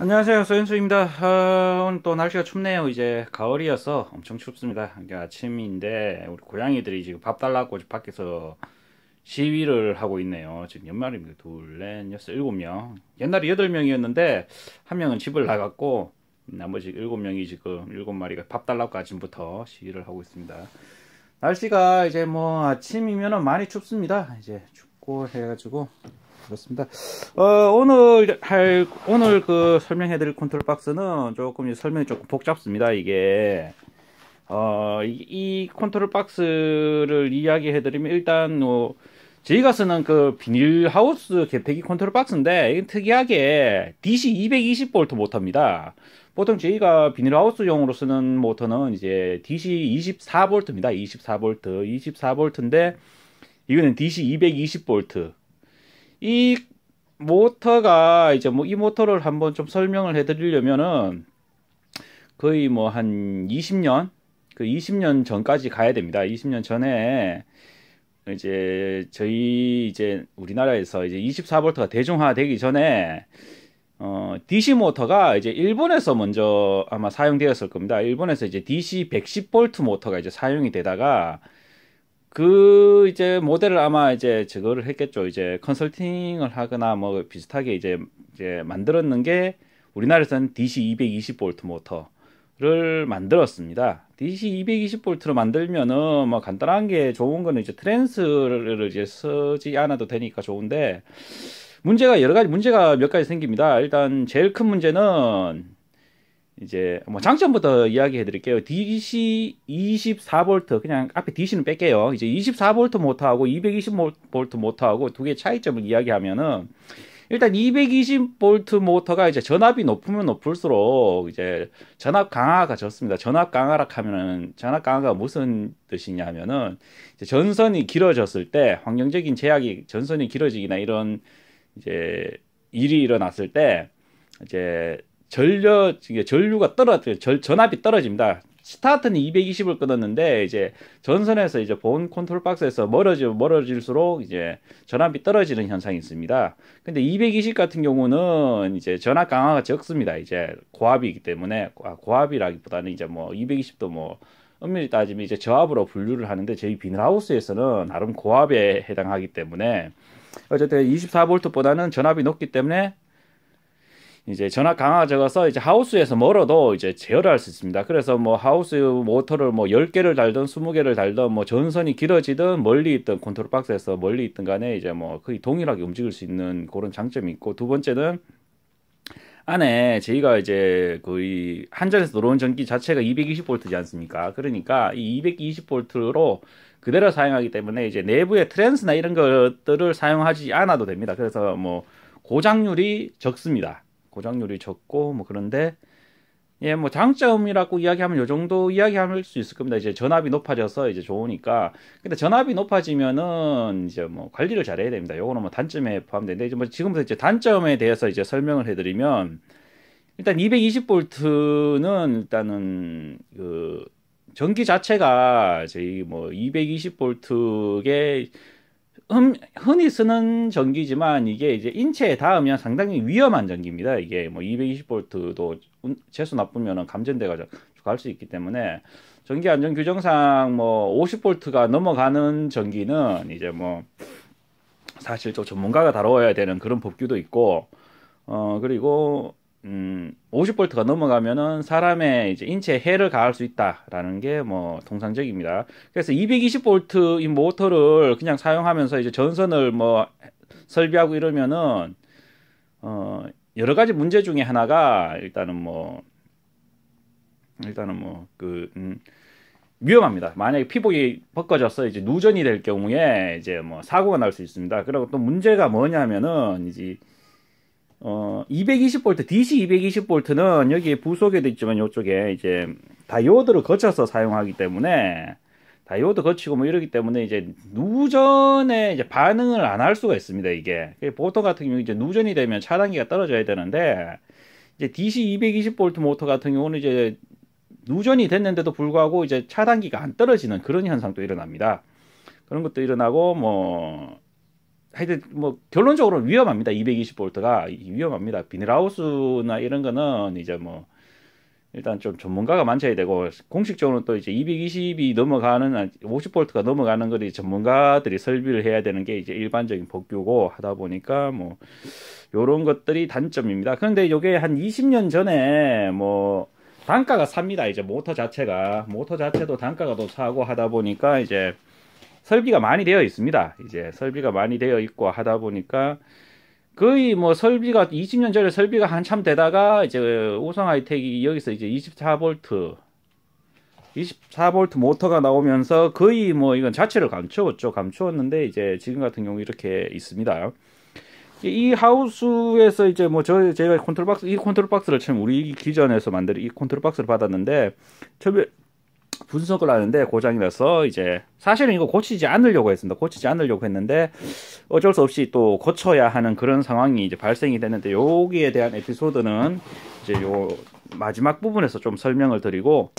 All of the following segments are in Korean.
안녕하세요. 서현수입니다 아, 오늘 또 날씨가 춥네요. 이제 가을이어서 엄청 춥습니다. 이게 아침인데 우리 고양이들이 지금 밥 달라고 밖에서 시위를 하고 있네요. 지금 연말입니다. 둘, 넷, 여섯, 일곱 명. 옛날에 여덟 명이었는데 한 명은 집을 나갔고 나머지 일곱 명이 지금 일곱 마리가 밥 달라고 아침부터 시위를 하고 있습니다. 날씨가 이제 뭐 아침이면은 많이 춥습니다. 이제 춥고 해가지고 그렇습니다. 어, 오늘 할, 오늘 그 설명해드릴 컨트롤 박스는 조금 설명이 조금 복잡습니다. 이게. 어, 이, 이 컨트롤 박스를 이야기해드리면 일단, 어, 저희가 쓰는 그 비닐 하우스 개폐기 컨트롤 박스인데, 이건 특이하게 DC 220V 모터입니다. 보통 저희가 비닐 하우스용으로 쓰는 모터는 이제 DC 24V입니다. 24V. 24V인데, 이거는 DC 220V. 이 모터가 이제 뭐 이 모터를 한번 좀 설명을 해드리려면은 거의 뭐 한 20년 그 20년 전까지 가야 됩니다. 20년 전에 이제 저희 이제 우리나라에서 이제 24볼트가 대중화되기 전에 어 DC 모터가 이제 일본에서 먼저 아마 사용되었을 겁니다. 일본에서 이제 DC 110볼트 모터가 이제 사용이 되다가 그 이제 모델을 아마 이제 저거를 했겠죠. 이제 컨설팅을 하거나 뭐 비슷하게 이제 이제 만들었는 게 우리나라에서는 DC 220 v 모터를 만들었습니다. DC 220 v 로 만들면은 뭐 간단한 게 좋은 거는 이제 트랜스를 이제 쓰지 않아도 되니까 좋은데 문제가 여러 가지 문제가 몇 가지 생깁니다. 일단 제일 큰 문제는 이제 뭐 장점부터 이야기해 드릴게요. DC 24V 그냥 앞에 DC는 뺄게요. 이제 24V 모터하고 220V 모터하고 두 개의 차이점을 이야기하면은 일단 220V 모터가 이제 전압이 높으면 높을수록 이제 전압 강화가 좋습니다. 전압 강화라 하면은 전압 강화가 무슨 뜻이냐면은 전선이 길어졌을 때 환경적인 제약이 전선이 길어지거나 이런 이제 일이 일어났을 때 이제 전류 전류가 떨어져 절, 전압이 떨어집니다. 스타트는 220을 끊었는데 이제 전선에서 이제 본 컨트롤 박스에서 멀어지고 멀어질수록 이제 전압이 떨어지는 현상이 있습니다. 근데 220 같은 경우는 이제 전압 강화가 적습니다. 이제 고압이기 때문에 아, 고압이라기보다는 이제 뭐 220도 뭐 엄밀히 따지면 이제 저압으로 분류를 하는데 저희 비닐하우스에서는 나름 고압에 해당하기 때문에 어쨌든 2 4볼트보다는 전압이 높기 때문에 이제 전압 강화제가서 이제 하우스에서 멀어도 이제 제어를 할 수 있습니다. 그래서 뭐 하우스 모터를 뭐0개를 달든 2 0 개를 달든 뭐 전선이 길어지든 멀리 있던 컨트롤 박스에서 멀리 있든 간에 이제 뭐 거의 동일하게 움직일 수 있는 그런 장점이 있고 두 번째는 안에 저희가 이제 거의 한전에서 들어온 전기 자체가 220볼트지 않습니까? 그러니까 이 220볼트로 그대로 사용하기 때문에 이제 내부의 트랜스나 이런 것들을 사용하지 않아도 됩니다. 그래서 뭐 고장률이 적습니다. 고장률이 적고 뭐 그런데 예, 뭐 장점이라고 이야기하면 요 정도 이야기할 수 있을 겁니다. 이제 전압이 높아져서 이제 좋으니까. 근데 전압이 높아지면은 이제 뭐 관리를 잘해야 됩니다. 요거는 뭐 단점에 포함되는데 이제 뭐 지금부터 이제 단점에 대해서 이제 설명을 해드리면 일단 220볼트는 일단은 그 전기 자체가 저희 뭐 220볼트의 흔, 히 쓰는 전기지만 이게 이제 인체에 닿으면 상당히 위험한 전기입니다. 이게 뭐 220볼트도 재수 나쁘면 은 감전돼가 갈수 있기 때문에 전기 안전 규정상 뭐 50볼트가 넘어가는 전기는 이제 뭐 사실 또 전문가가 다뤄야 되는 그런 법규도 있고 어 그리고 음, 50볼트가 넘어가면은 사람의 이제 인체에 해를 가할 수 있다라는 게뭐 통상적입니다. 그래서 220볼트 인 모터를 그냥 사용하면서 이제 전선을 뭐 설비하고 이러면은 어, 여러 가지 문제 중에 하나가 일단은 뭐 일단은 뭐그 음, 위험합니다. 만약에 피복이 벗겨져서 이제 누전이 될 경우에 이제 뭐 사고가 날 수 있습니다. 그리고 또 문제가 뭐냐면은 이제 어, 220V, DC 2 2 0트는 여기 에 부속에도 있지만 이쪽에 이제 다이오드를 거쳐서 사용하기 때문에 다이오드 거치고 뭐 이러기 때문에 이제 누전에 이제 반응을 안 할 수가 있습니다, 이게. 보통 같은 경우 이제 누전이 되면 차단기가 떨어져야 되는데 이제 DC 2 2 0트 모터 같은 경우는 이제 누전이 됐는데도 불구하고 이제 차단기가 안 떨어지는 그런 현상도 일어납니다. 그런 것도 일어나고 뭐 하여튼 뭐 결론적으로 위험합니다. 220볼트가 위험합니다. 비닐하우스나 이런 거는 이제 뭐 일단 좀 전문가가 많셔야 되고 공식적으로또 이제 220이 넘어가는 50볼트가 넘어가는 거를 전문가들이 설비를 해야 되는 게 이제 일반적인 법규고 하다 보니까 뭐 요런 것들이 단점입니다. 그런데 요게 한 20년 전에 뭐 단가가 삽니다. 이제 모터 자체가 모터 자체도 단가가 더 사고 하다 보니까 이제 설비가 많이 되어 있습니다. 이제 설비가 많이 되어 있고 하다 보니까 거의 뭐 설비가 20년 전에 설비가 한참 되다가 이제 우성 하이텍이 여기서 이제 24볼트 24볼트 모터가 나오면서 거의 뭐 이건 자체를 감추었죠. 감추었는데 이제 지금 같은 경우 이렇게 있습니다. 이 하우스에서 이제 뭐저 제가 컨트롤 박스 이 컨트롤 박스를 처음 우리 기전에서 만들 이 컨트롤 박스를 받았는데 처음에 분석을 하는데 고장이 나서 이제 사실은 이거 고치지 않으려고 했습니다. 고치지 않으려고 했는데 어쩔 수 없이 또 고쳐야 하는 그런 상황이 이제 발생이 되는데 여기에 대한 에피소드는 이제 요 마지막 부분에서 좀 설명을 드리고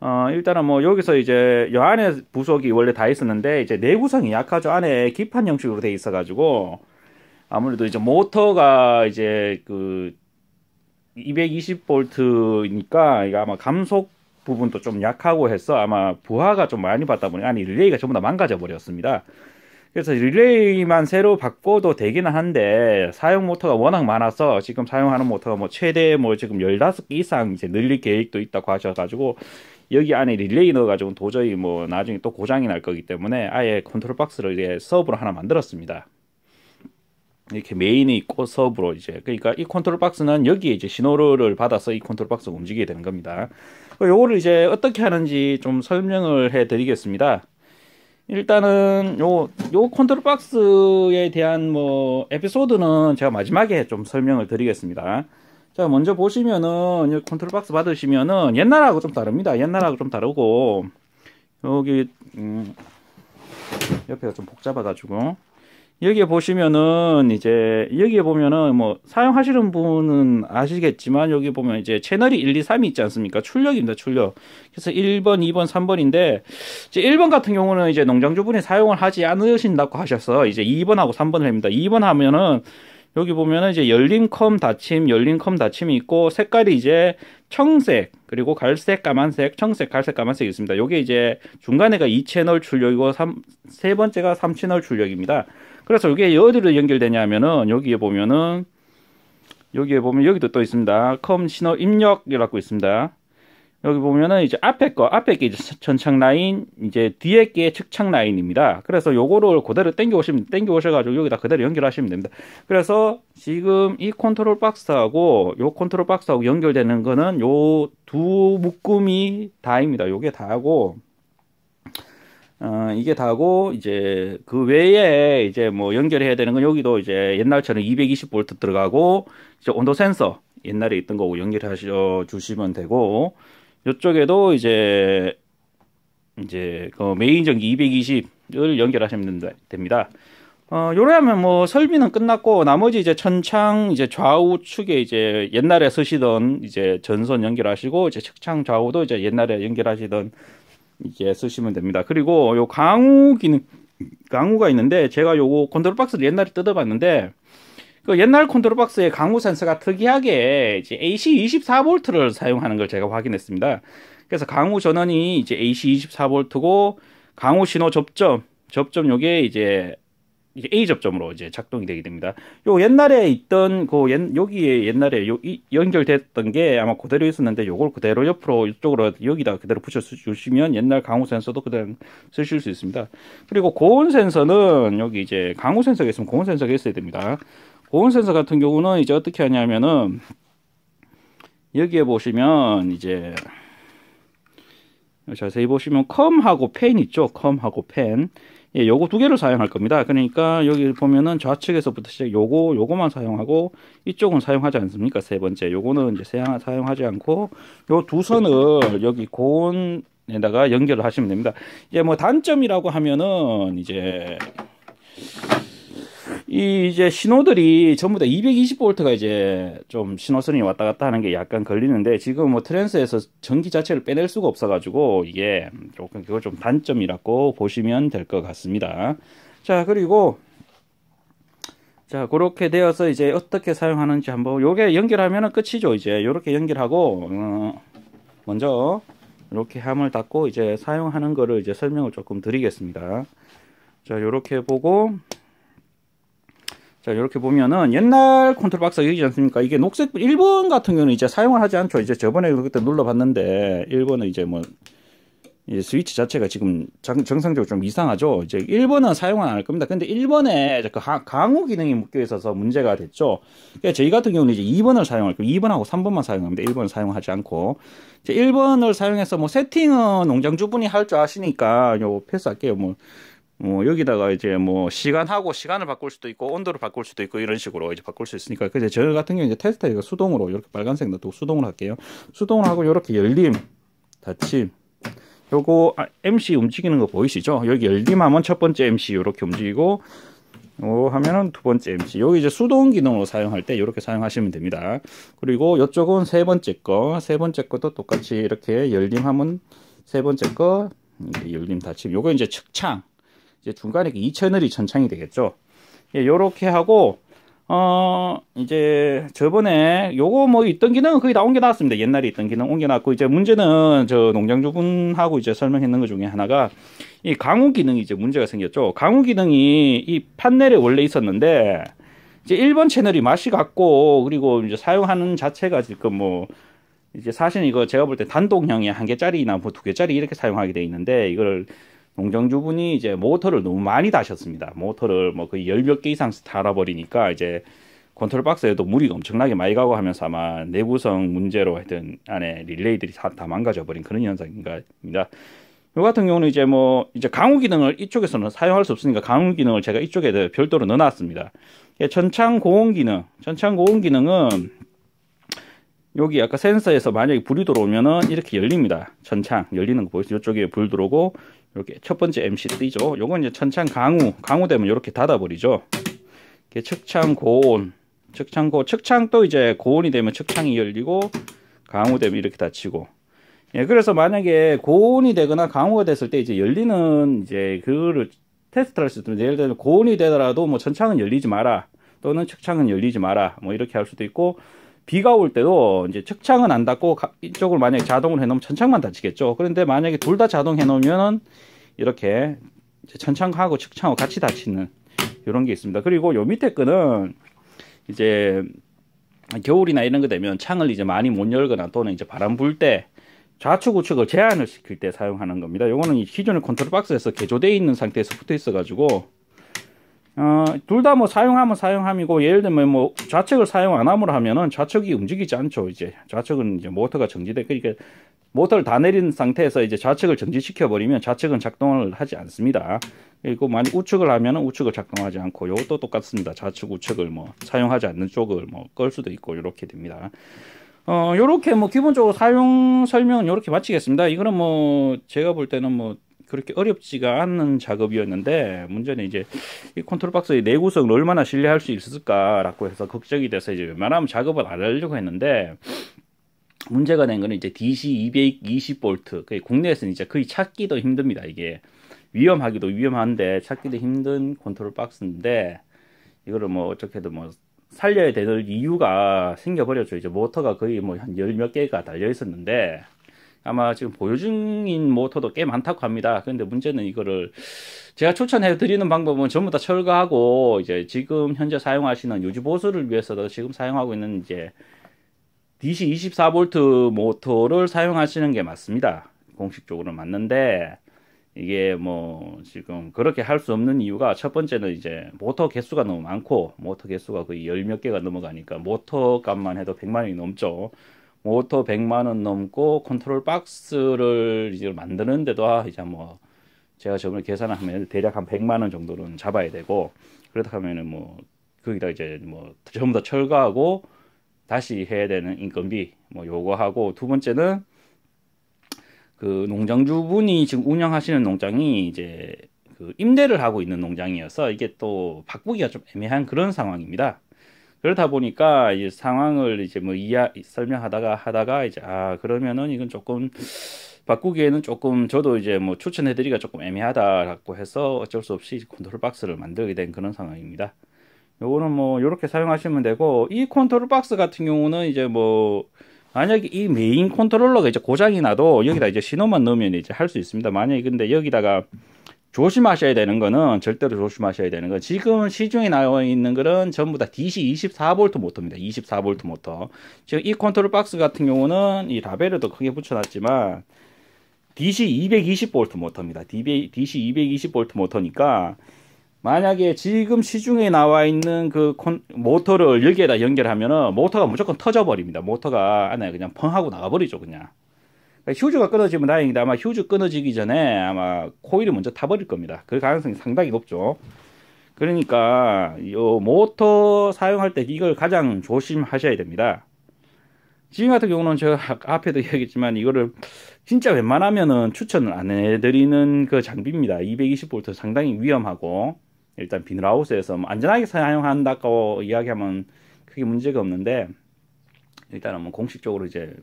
어, 일단은 뭐 여기서 이제 요 안에 부속이 원래 다 있었는데 이제 내구성이 약하죠. 안에 기판 형식으로 돼 있어 가지고 아무래도 이제 모터가 이제 그 220볼트니까 이게 아마 감속 부분도 좀 약하고 해서 아마 부하가 좀 많이 받다 보니 아니 릴레이가 전부 다 망가져 버렸습니다. 그래서 릴레이만 새로 바꿔도 되기는 한데 사용 모터가 워낙 많아서 지금 사용하는 모터가 뭐 최대 뭐 지금 열다개 이상 이제 늘릴 계획도 있다고 하셔가지고 여기 안에 릴레이 넣어가지고 도저히 뭐 나중에 또 고장이 날 거기 때문에 아예 컨트롤 박스를 이제 서브로 하나 만들었습니다. 이렇게 메인이 있고 서브로 이제 그러니까 이 컨트롤 박스는 여기에 이제 신호를 받아서 이 컨트롤 박스가 움직이게 되는 겁니다. 요거를 이제 어떻게 하는지 좀 설명을 해 드리겠습니다. 일단은 요, 요 컨트롤 박스에 대한 뭐 에피소드는 제가 마지막에 좀 설명을 드리겠습니다. 자, 먼저 보시면은 요 컨트롤 박스 받으시면은 옛날하고 좀 다릅니다. 옛날하고 좀 다르고 여기 음, 옆에가 좀 복잡해 가지고 여기에 보시면은 이제 여기에 보면은 뭐 사용하시는 분은 아시겠지만 여기 보면 이제 채널이 1, 2, 3이 있지 않습니까? 출력입니다. 출력. 그래서 1번, 2번, 3번인데 이제 1번 같은 경우는 이제 농장주분이 사용을 하지 않으신다고 하셔서 이제 2번하고 3번을 합니다. 2번 하면은 여기 보면은 이제 열린컴 닫힘, 열린컴 닫힘이 있고 색깔이 이제 청색, 그리고 갈색, 까만색, 청색, 갈색, 까만색이 있습니다. 요게 이제 중간에가 2채널 출력이고 3, 세 번째가 3채널 출력입니다. 그래서 이게 어디로 연결되냐면은 여기에 보면은 여기에 보면 여기도 또 있습니다. 컴 신호 입력이라고 있습니다. 여기 보면은 이제 앞에 거 앞에 게 이제 전착 라인 이제 뒤에 게 측창 라인입니다. 그래서 요거를 그대로 땡겨 오시면 땡겨 오셔 가지고 여기다 그대로 연결하시면 됩니다. 그래서 지금 이 컨트롤 박스하고 요 컨트롤 박스하고 연결되는 거는 요 두 묶음이 다입니다. 요게 다고 하 어, 이게 다고 이제 그 외에 이제 뭐 연결해야 되는 건 여기도 이제 옛날처럼 220V 들어가고 이제 온도 센서 옛날에 있던 거고 연결하셔 주시면 되고 이쪽에도 이제 이제 그 메인 전기 220을 연결하시면 됩니다. 어, 요래하면 뭐 설비는 끝났고 나머지 이제 천창 이제 좌우축에 이제 옛날에 쓰시던 이제 전선 연결하시고 이제 측창 좌우도 이제 옛날에 연결하시던 이제 쓰시면 됩니다. 그리고 요 강우 기능 강우가 있는데 제가 요거 컨트롤 박스를 옛날에 뜯어봤는데 그 옛날 컨트롤 박스의 강우 센서가 특이하게 이제 AC 2 4볼트를 사용하는 걸 제가 확인했습니다. 그래서 강우 전원이 이제 AC 2 4볼트고 강우 신호 접점 접점 요게 이제 이게 A 접점으로 이제 작동이 되게 됩니다. 요 옛날에 있던 그 옛, 여기에 옛날에 요 이, 연결됐던 게 아마 그대로 있었는데 요걸 그대로 옆으로 이쪽으로 여기다 그대로 붙여 주시면 옛날 강우 센서도 그대로 쓰실 수 있습니다. 그리고 고온 센서는 여기 이제 강우 센서가 있으면 고온 센서가 있어야 됩니다. 고온 센서 같은 경우는 이제 어떻게 하냐면은 여기에 보시면 이제 자세히 보시면 컴하고 펜 있죠. 컴하고 펜. 예, 요거 두 개를 사용할 겁니다. 그러니까 여기 보면은 좌측에서부터 시작 요거 요거만 사용하고 이쪽은 사용하지 않습니까? 세 번째. 요거는 이제 사용, 사용하지 않고 요 두 선을 여기 고온에다가 연결을 하시면 됩니다. 이제 뭐 단점이라고 하면은 이제 이 이제 신호들이 전부 다 220V가 이제 좀 신호선이 왔다 갔다 하는 게 약간 걸리는데 지금 뭐 트랜스에서 전기 자체를 빼낼 수가 없어가지고 이게 조금 그거 좀 단점이라고 보시면 될 것 같습니다. 자 그리고 자 그렇게 되어서 이제 어떻게 사용하는지 한번 요게 연결하면 끝이죠 이제 요렇게 연결하고 어, 먼저 이렇게 함을 닫고 이제 사용하는 거를 이제 설명을 조금 드리겠습니다. 자, 이렇게 보고 자, 이렇게 보면은 옛날 컨트롤 박스 여기지 않습니까? 이게 녹색, 일본 같은 경우는 이제 사용을 하지 않죠. 이제 저번에 그때 눌러봤는데, 일본은 이제 뭐, 이제 스위치 자체가 지금 정상적으로 좀 이상하죠. 이제 1번은 사용은 안할 겁니다. 근데 1번에 그강우 기능이 묶여 있어서 문제가 됐죠. 그러니까 저희 같은 경우는 이제 2번을 사용할 거예요. 2번하고 3번만 사용합니다. 1번을 사용하지 않고. 이제 1번을 사용해서 뭐 세팅은 농장주분이 할 줄 아시니까 요 패스할게요. 뭐뭐 여기다가 이제 뭐 시간하고 시간을 바꿀 수도 있고 온도를 바꿀 수도 있고 이런 식으로 이제 바꿀 수 있으니까 그래서 저 같은 경우 이제 테스트가 수동으로 이렇게 빨간색 넣고 수동을 할게요. 수동을 하고 이렇게 열림, 닫힘. 요거 아, MC 움직이는 거 보이시죠? 여기 열림하면 첫 번째 MC 이렇게 움직이고 오 하면은 두 번째 MC 여기 이제 수동 기능으로 사용할 때 이렇게 사용하시면 됩니다. 그리고 이쪽은 세 번째 거, 세 번째 것도 똑같이 이렇게 열림하면 세 번째 거 열림 닫힘. 요거 이제 측창 이제 중간에 이 채널이 전창이 되겠죠. 예, 요렇게 하고 어 이제 저번에 요거 뭐 있던 기능은 거의 다 옮겨놨습니다. 옛날에 있던 기능 옮겨놨고 이제 문제는 저 농장주분하고 이제 설명했는 것 중에 하나가 이 강우 기능이 이제 문제가 생겼죠. 강우 기능이 이 판넬에 원래 있었는데 이제 1번 채널이 맛이 같고 그리고 이제 사용하는 자체가 지금 뭐 이제 사실 이거 제가 볼 때 단독형이 한 개짜리나 뭐두 개짜리 이렇게 사용하게 돼 있는데 이걸 농장주분이 이제 모터를 너무 많이 다셨습니다. 모터를 뭐 거의 열몇 개 이상 달아버리니까 이제 컨트롤 박스에도 물이 엄청나게 많이 가고 하면서 아마 내구성 문제로 하여튼 안에 릴레이들이 다, 다 망가져버린 그런 현상인가입니다. 이 같은 경우는 이제 뭐 이제 강우 기능을 이쪽에서는 사용할 수 없으니까 강우 기능을 제가 이쪽에 별도로 넣어놨습니다. 전창 예, 고온 기능, 전창 고온 기능은 여기 아까 센서에서 만약에 불이 들어오면은 이렇게 열립니다. 전창 열리는 거보이세요 이쪽에 불 들어오고 이렇게 첫 번째 MC 뜨죠. 요건 이제 천창 강우, 강우되면 이렇게 닫아버리죠. 이게 측창 고온, 측창 고, 측창 또 이제 고온이 되면 측창이 열리고 강우되면 이렇게 닫히고. 예, 그래서 만약에 고온이 되거나 강우가 됐을 때 이제 열리는 이제 그를 거 테스트할 수 있습니다. 예를 들면 고온이 되더라도 뭐 천창은 열리지 마라. 또는 측창은 열리지 마라. 뭐 이렇게 할 수도 있고 비가 올 때도 이제 측창은 안 닫고 이쪽을 만약에 자동으로 해놓으면 천창만 닫히겠죠. 그런데 만약에 둘 다 자동 해놓으면은 이렇게 천창하고 측창하고 같이 닫히는 이런 게 있습니다. 그리고 요 밑에 거는 이제 겨울이나 이런 거 되면 창을 이제 많이 못 열거나 또는 이제 바람 불 때 좌측 우측을 제한을 시킬 때 사용하는 겁니다. 요거는 기존의 컨트롤 박스에서 개조되어 있는 상태에서 붙어 있어 가지고 어, 둘 다 뭐 사용하면 사용함이고 예를 들면 뭐 좌측을 사용 안 함으로 하면은 좌측이 움직이지 않죠 이제 좌측은 이제 모터가 정지돼 그러니까 모터를 다 내린 상태에서 이제 좌측을 정지시켜 버리면 좌측은 작동을 하지 않습니다 그리고 만약 우측을 하면은 우측을 작동하지 않고 이것도 똑같습니다 좌측 우측을 뭐 사용하지 않는 쪽을 뭐 끌 수도 있고 이렇게 됩니다 어 요렇게 뭐 기본적으로 사용 설명은 이렇게 마치겠습니다 이거는 뭐 제가 볼 때는 뭐 그렇게 어렵지가 않은 작업이었는데 문제는 이제 이 컨트롤 박스의 내구성을 얼마나 신뢰할 수 있을까라고 해서 걱정이 돼서 이제 웬만하면 작업을 안 하려고 했는데 문제가 된 거는 이제 DC 2 2 0 볼트 국내에서는 이제 거의 찾기도 힘듭니다 이게 위험하기도 위험한데 찾기도 힘든 컨트롤 박스인데 이거를 뭐 어떻게든 뭐 살려야 되는 이유가 생겨버렸죠 이제 모터가 거의 뭐 한 열 몇 개가 달려 있었는데 아마 지금 보유 중인 모터도 꽤 많다고 합니다. 그런데 문제는 이거를 제가 추천해 드리는 방법은 전부 다 철거하고 이제 지금 현재 사용하시는 유지 보수를 위해서도 지금 사용하고 있는 이제 DC 24V 모터를 사용하시는 게 맞습니다. 공식적으로 맞는데 이게 뭐 지금 그렇게 할 수 없는 이유가 첫 번째는 이제 모터 개수가 너무 많고 모터 개수가 거의 열 몇 개가 넘어가니까 모터 값만 해도 100만 원이 넘죠. 모터 뭐 100만 원 넘고 컨트롤 박스를 이제 만드는데도 아 이제 뭐 제가 저번에 계산을 하면 대략 한 100만 원 정도는 잡아야 되고 그렇다 하면은 뭐 거기다 이제 뭐 전부 다 철거하고 다시 해야 되는 인건비 뭐 요거 하고 두 번째는 그 농장주분이 지금 운영하시는 농장이 이제 그 임대를 하고 있는 농장이어서 이게 또 바꾸기가 좀 애매한 그런 상황입니다. 그러다 보니까 이제 상황을 이제 뭐 이야 설명하다가 하다가 이제 아 그러면은 이건 조금 바꾸기에는 조금 저도 이제 뭐 추천해드리기가 조금 애매하다라고 해서 어쩔 수 없이 컨트롤 박스를 만들게 된 그런 상황입니다. 요거는 뭐 이렇게 사용하시면 되고 이 컨트롤 박스 같은 경우는 이제 뭐 만약에 이 메인 컨트롤러가 이제 고장이 나도 여기다 이제 신호만 넣으면 이제 할 수 있습니다. 만약에 근데 여기다가 조심하셔야 되는 거는 절대로 조심하셔야 되는 건 지금 시중에 나와 있는 거는 전부 다 DC 24V 모터입니다. 24V 모터. 지금 이 컨트롤 박스 같은 경우는 이 라벨에도 크게 붙여놨지만 DC 220V 모터입니다. DC 220V 모터니까 만약에 지금 시중에 나와 있는 그 모터를 여기에다 연결하면은 모터가 무조건 터져버립니다. 모터가 안에 그냥 펑 하고 나가버리죠, 그냥. 휴즈가 끊어지면 다행이다. 아마 휴즈 끊어지기 전에 아마 코일이 먼저 타버릴 겁니다. 그 가능성이 상당히 높죠. 그러니까 요 모터 사용할 때 이걸 가장 조심하셔야 됩니다. 지금 같은 경우는 제가 앞에도 얘기했지만 이거를 진짜 웬만하면은 추천을 안 해드리는 그 장비입니다. 220V 상당히 위험하고 일단 비닐하우스에서 뭐 안전하게 사용한다고 이야기하면 크게 문제가 없는데 일단은 뭐 공식적으로 이제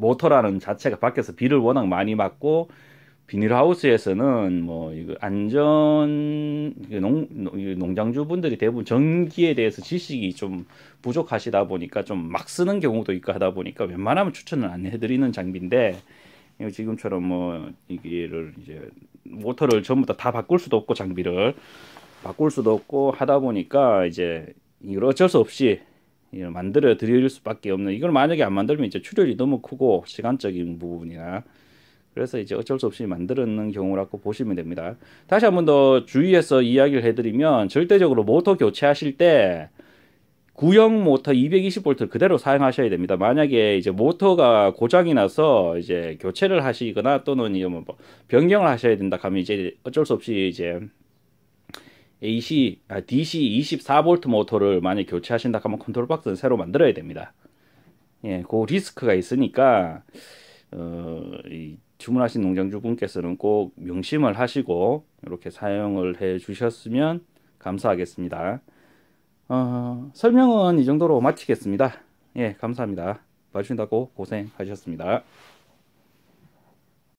모터라는 자체가 바뀌어서 비를 워낙 많이 맞고 비닐하우스에서는 뭐 이거 안전 농, 농장주분들이 대부분 전기에 대해서 지식이 좀 부족하시다 보니까 좀 막 쓰는 경우도 있고 하다 보니까 웬만하면 추천을 안 해드리는 장비인데 지금처럼 뭐 이게를 이제 모터를 전부 다, 다 바꿀 수도 없고 장비를 바꿀 수도 없고 하다 보니까 이제 이걸 어쩔 수 없이 예, 만들어 드릴 수밖에 없는 이걸 만약에 안 만들면 이제 출혈이 너무 크고 시간적인 부분이나 그래서 이제 어쩔 수 없이 만들어는 경우라고 보시면 됩니다. 다시 한번 더 주의해서 이야기를 해드리면 절대적으로 모터 교체하실 때 구형 모터 220V 그대로 사용하셔야 됩니다. 만약에 이제 모터가 고장이 나서 이제 교체를 하시거나 또는 이제 뭐 변경을 하셔야 된다 하면 이제 어쩔 수 없이 이제 AC, 아, DC 24V 모터를 만약 교체하신다 하면 컨트롤 박스는 새로 만들어야 됩니다. 예, 그 리스크가 있으니까 어, 이 주문하신 농장주분께서는 꼭 명심을 하시고 이렇게 사용을 해 주셨으면 감사하겠습니다. 어, 설명은 이 정도로 마치겠습니다. 예, 감사합니다. 봐주신다고 고생하셨습니다.